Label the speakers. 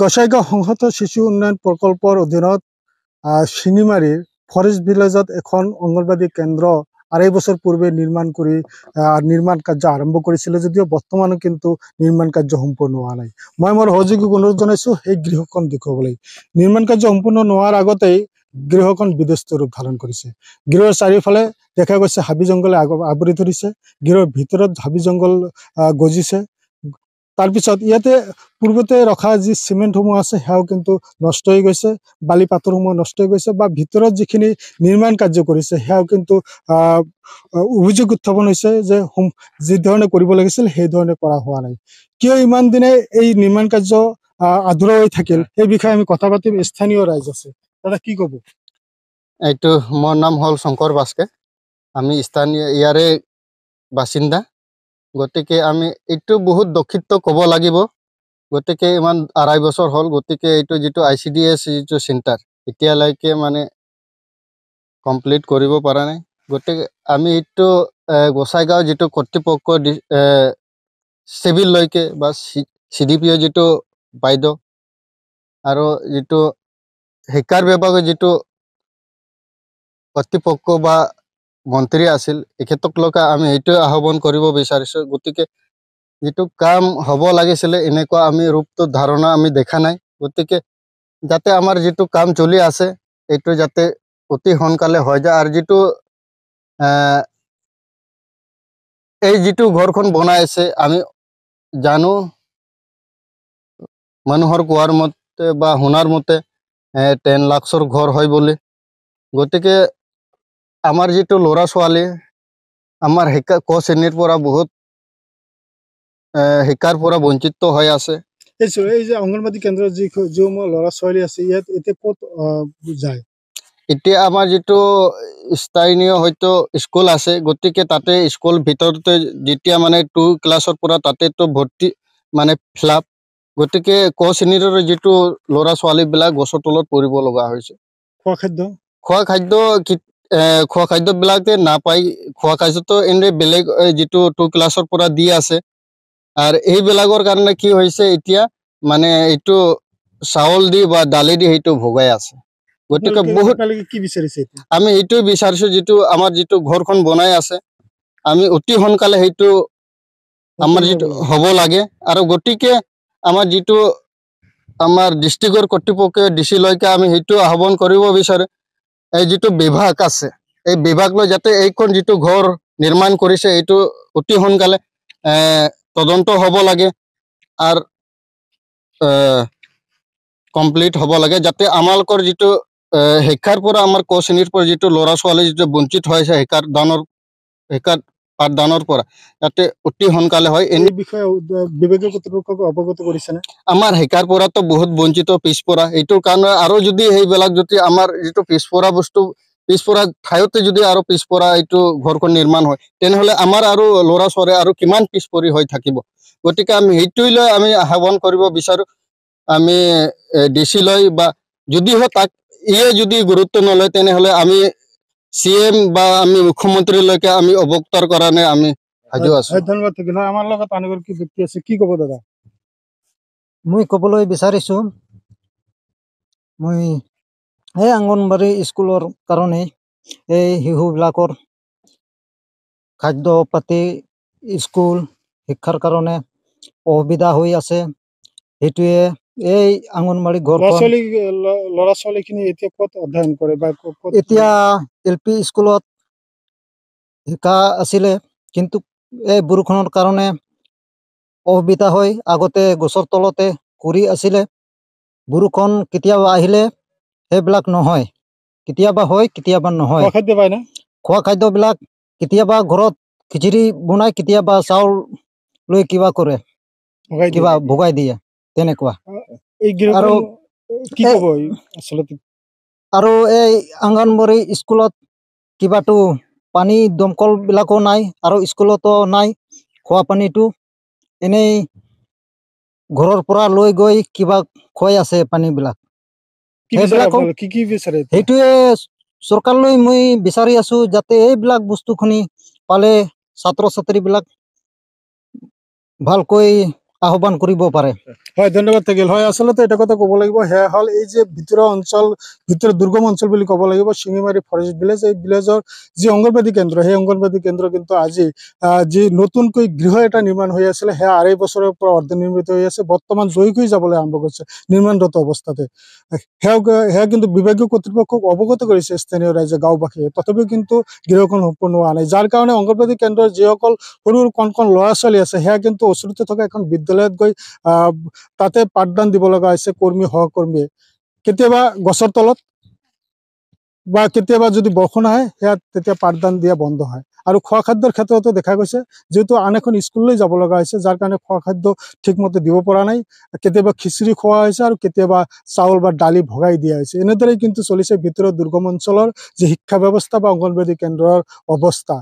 Speaker 1: গোসাইগাঁও সংহত শিশু উন্নয়ন প্রকল্পর অধীনত শিঙিমারীর ফরেস্ট ভিলেজত এখন অঙ্গনবাদী কেন্দ্র আড়াই বছর পূর্বে নির্মাণ করে নির্মাণ কার্য আরম্ভ করেছিল যদিও বর্তমানে কিন্তু নির্মাণ কার্য সম্পূর্ণ হওয়া নাই মানে মোট সহযোগীক অনুরোধ জানাইছো এই গৃহক্ষণ দেখবলে নির্মাণ কার্য সম্পূর্ণ নোহার আগতেই গৃহক্ষণ বিধ্বস্ত রূপ ধারণ করেছে গৃহের চারিওফালে দেখা গেছে হাবি জঙ্গলে আবৃত ধরেছে গৃহের ভিতর হাবি জঙ্গল গজিছে তাৰ পিছত ইয়াতে পূৰ্বতে ৰখা যি চিমেণ্টসমূহ আছে সেয়াও কিন্তু নষ্ট হৈ গৈছে বালি সমূহ নষ্ট হৈ গৈছে বা ভিতৰত যিখিনি নিৰ্মাণ কাৰ্য কৰিছে সেয়াও কিন্তু অভিযোগ উত্থাপন হৈছে যে যি ধৰণে কৰিব লাগিছিল সেই ধৰণে কৰা হোৱা নাই কিয় ইমান দিনে এই নিৰ্মাণ কাৰ্য আধৰুৱা হৈ থাকিল সেই বিষয়ে আমি কথা পাতিম স্থানীয় ৰাইজ আছে দাদা কি ক'ব
Speaker 2: এইটো মোৰ নাম হ'ল শংকৰ বাস্কে আমি স্থানীয় ইয়াৰে বাসিন্দা গতিকে আমি এইটো বহুত দক্ষিত্ব ক'ব লাগিব গতিকে ইমান আঢ়াই বছৰ হ'ল গতিকে এইটো যিটো আই চি ডি এছ যিটো চেণ্টাৰ এতিয়ালৈকে মানে কমপ্লিট কৰিব পৰা নাই গতিকে আমি এইটো গোঁসাইগাঁও যিটো কৰ্তৃপক্ষ চিভিললৈকে বা চি ডি পি অ' যিটো বাইদেউ আৰু যিটো শিক্ষাৰ বিভাগৰ যিটো কৰ্তৃপক্ষ বা মন্ত্ৰী আছিল এখেতক লগ আমি এইটোৱে আহ্বান কৰিব বিচাৰিছো গতিকে যিটো কাম হ'ব লাগিছিলে এনেকুৱা আমি ৰূপটো ধাৰণা আমি দেখা নাই গতিকে যাতে আমাৰ যিটো কাম চলি আছে এইটো যাতে অতি সোনকালে হৈ যায় আৰু যিটো এই যিটো ঘৰখন বনাই আছে আমি জানো মানুহৰ কোৱাৰ মতে বা শুনাৰ মতে টেন লাখৰ ঘৰ হয় বুলি গতিকে আমাৰ যিটো ল'ৰা ছোৱালী আমাৰ শিকা ক শ্ৰেণীৰ পৰা বহুত
Speaker 1: শিকাৰ পৰা বঞ্চিত হৈ আছে
Speaker 2: হয়তো স্কুল আছে গতিকে তাতে স্কুল ভিতৰতে যেতিয়া মানে টু ক্লাছৰ পৰা তাতেতো ভৰ্তি মানে ফিলাপ গতিকে ক শ্ৰেণীৰ যিটো ল'ৰা ছোৱালীবিলাক গছৰ তলত পৰিব লগা হৈছে খোৱা খাদ্য খোৱা খাদ্য খোৱা খাদ্যবিলাক যে নাপায় খোৱা খাদ্যটো এনে বেলেগ যিটো টু ক্লাছৰ পৰা দি আছে আৰু এইবিলাকৰ কাৰণে কি হৈছে এতিয়া মানে এইটো চাউল দি বা দালি দি সেইটো ভোগাই আছে গতিকে বহুত কি বিচাৰিছে আমি এইটো বিচাৰিছো যিটো আমাৰ যিটো ঘৰখন বনাই আছে আমি অতি সোনকালে সেইটো আমাৰ যিটো হ'ব লাগে আৰু গতিকে আমাৰ যিটো আমাৰ ডিষ্ট্ৰিক্টৰ কৰ্তৃপক্ষ ডি লৈকে আমি সেইটো আহ্বান কৰিব বিচাৰোঁ এই যিটো বিভাগ আছে এই বিভাগ লৈ যাতে এইখন যিটো ঘৰ নিৰ্মাণ কৰিছে এইটো অতি সোনকালে তদন্ত হ'ব লাগে আৰু কমপ্লিট হ'ব লাগে যাতে আমালোকৰ যিটো শিক্ষাৰ পৰা আমাৰ ক শ্ৰেণীৰ পৰা যিটো ল'ৰা ছোৱালী যিটো বঞ্চিত হৈ আছে শিকাৰ দানৰ শিকাত পাঠদানৰ পৰা ইয়াতে
Speaker 1: অতি সোনকালে হয় এনে বিষয়ে বিভাগীয় কৰ্তৃপক্ষক অৱগত কৰিছেনে
Speaker 2: আমাৰ শিকাৰ পৰাতো বহুত বঞ্চিত পিছপৰা এইটোৰ কাৰণে আৰু যদি সেইবিলাক যদি আমাৰ যিটো পিছপৰা বস্তু পিছপৰা ঠাইতে যদি আৰু পিছপৰা এইটো ঘৰখন নিৰ্মাণ হয় তেনেহ'লে আমাৰ আৰু ল'ৰা ছোৱালী আৰু কিমান পিছপৰি হৈ থাকিব গতিকে আমি সেইটোৱে লৈ আমি আহ্বান কৰিব বিচাৰোঁ আমি ডি চি লৈ বা যদিহে তাক ইয়ে যদি গুৰুত্ব নলয় তেনেহ'লে আমি
Speaker 3: চি বা আমি মুখ্যমন্ত্ৰীলৈকে আমি অৱক্তৰ কৰা নাই আমি সাজু আছো
Speaker 1: ধন্যবাদ থাকিল আমাৰ লগত আনগৰাকী ব্যক্তি আছে কি ক'ব দাদা
Speaker 3: মই ক'বলৈ বিচাৰিছো মই এই আংগনবাড়ী স্কুলৰ কাৰণে এই শিশুবিলাকৰ খাদ্য পাতি স্কুল শিক্ষাৰ কাৰণে অসুবিধা হৈ আছে সেইটোৱে এই আঙনবাড়ী ঘৰ
Speaker 1: লৰা ছোৱালীখিনি এতিয়া কত অধ্যয়ন কৰে বা এতিয়া
Speaker 3: এল পি স্কুলত শিকা আছিলে কিন্তু এই বৰষুণৰ কাৰণে অসুবিধা হয় আগতে গছৰ তলতে কৰি আছিলে বৰষুণ কেতিয়াবা আহিলে সেইবিলাক নহয় কেতিয়াবা হয় কেতিয়াবা নহয় খাদ্য পায় খোৱা খাদ্যবিলাক কেতিয়াবা ঘৰত খিচিৰি বনাই কেতিয়াবা চাউল লৈ কিবা কৰে কিবা ভোগাই দিয়ে তেনেকুৱা আৰু এই আংগনবাড়ী স্কুলত কিবাটো পানী দমকলবিলাকো নাই আৰু স্কুলতো নাই খোৱা পানীটো এনেই ঘৰৰ পৰা লৈ গৈ কিবা খুৱাই আছে পানীবিলাক সেইটোৱে চৰকাৰলৈ মই বিচাৰি আছো যাতে এইবিলাক বস্তুখিনি পালে ছাত্ৰ ছাত্ৰীবিলাক ভালকৈ আহ্বান কৰিব পাৰে
Speaker 1: হয় ধন্যবাদ থাকিল হয় আচলতে এটা কথা কব লাগিব সেয়া হল এই যে ভিতৰুৱা অঞ্চল ভিতৰত দুৰ্গম অঞ্চল বুলি কব লাগিব চিঙিমাৰী ফৰেষ্ট ভিলেজ এই ভিলেজৰ যি অংগনবাদী কেন্দ্ৰ সেই অংগনবাদী কেন্দ্ৰ কিন্তু আজি যি নতুনকৈ গৃহ এটা নিৰ্মাণ হৈ আছিলে সেয়া আঢ়ৈ বছৰৰ পৰা অৰ্ধ নিৰ্মিত হৈ আছে বৰ্তমান জয়ী কৰি যাবলৈ আৰম্ভ কৰিছে নিৰ্মাণৰত অৱস্থাতে সেয়া সেয়া কিন্তু বিভাগীয় কৰ্তৃপক্ষক অৱগত কৰিছে স্থানীয় ৰাইজে গাঁওবাসীয়ে তথাপিও কিন্তু গৃহখন সম্পূৰ্ণ হোৱা নাই যাৰ কাৰণে অংগনবাদী কেন্দ্ৰৰ যিসকল সৰু সৰু কণ কণ ল'ৰা ছোৱালী আছে সেয়া কিন্তু ওচৰতে থকা এখন বিদ্যালয়ত গৈ আহ তাতে পাঠদান দিব লগা হৈছে কৰ্মী সহকৰ্মীয়ে কেতিয়াবা গছৰ তলত বা কেতিয়াবা যদি বৰষুণ আহে সেয়া তেতিয়া পাঠদান দিয়া বন্ধ হয় আৰু খোৱা খাদ্যৰ ক্ষেত্ৰতো দেখা গৈছে যিহেতু আন এখন স্কুললৈ যাব লগা হৈছে যাৰ কাৰণে খোৱা খাদ্য ঠিকমতে দিব পৰা নাই কেতিয়াবা খিচিৰি খোৱা হৈছে আৰু কেতিয়াবা চাউল বা দালি ভগাই দিয়া হৈছে এনেদৰে কিন্তু চলিছে ভিতৰত দুৰ্গম অঞ্চলৰ যি শিক্ষা ব্যৱস্থা বা অংগনবাদী কেন্দ্ৰৰ অৱস্থা